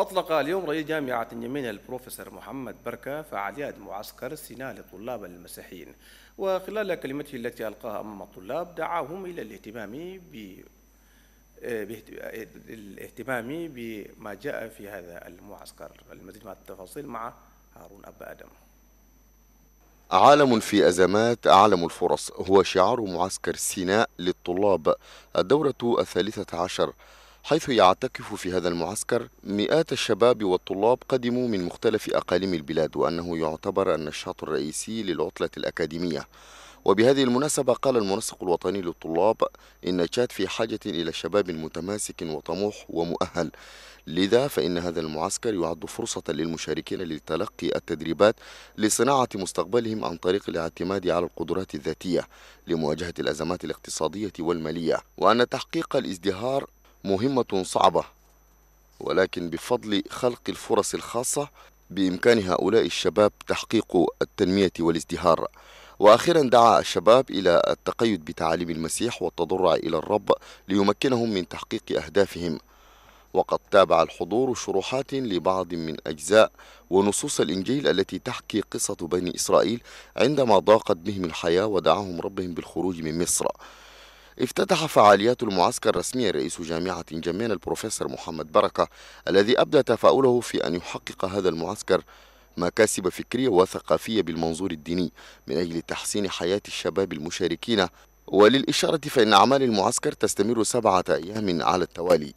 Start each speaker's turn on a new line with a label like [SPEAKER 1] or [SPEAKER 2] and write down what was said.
[SPEAKER 1] أطلق اليوم رئيس جامعة اليمين البروفيسور محمد بركة فعاليات معسكر سيناء لطلاب المسيحيين وخلال كلمته التي ألقاها أمام الطلاب دعاهم إلى الاهتمام ب الاهتمام بما جاء في هذا المعسكر المزيد من التفاصيل مع هارون أبا آدم
[SPEAKER 2] عالم في أزمات أعلم الفرص هو شعار معسكر سيناء للطلاب الدورة الثالثة عشر حيث يعتكف في هذا المعسكر مئات الشباب والطلاب قدموا من مختلف أقاليم البلاد وأنه يعتبر النشاط الرئيسي للعطلة الأكاديمية وبهذه المناسبة قال المنسق الوطني للطلاب إن تشاد في حاجة إلى شباب متماسك وطموح ومؤهل لذا فإن هذا المعسكر يعد فرصة للمشاركين لتلقي التدريبات لصناعة مستقبلهم عن طريق الاعتماد على القدرات الذاتية لمواجهة الأزمات الاقتصادية والمالية وأن تحقيق الازدهار مهمة صعبة ولكن بفضل خلق الفرص الخاصة بإمكان هؤلاء الشباب تحقيق التنمية والازدهار وأخيرا دعا الشباب إلى التقيد بتعاليم المسيح والتضرع إلى الرب ليمكنهم من تحقيق أهدافهم وقد تابع الحضور شروحات لبعض من أجزاء ونصوص الإنجيل التي تحكي قصة بني إسرائيل عندما ضاقت بهم الحياة ودعاهم ربهم بالخروج من مصر افتتح فعاليات المعسكر الرسمي رئيس جامعة جمين البروفيسور محمد بركة الذي أبدى تفاؤله في أن يحقق هذا المعسكر مكاسب فكرية وثقافية بالمنظور الديني من أجل تحسين حياة الشباب المشاركين وللإشارة فإن أعمال المعسكر تستمر سبعة أيام على التوالي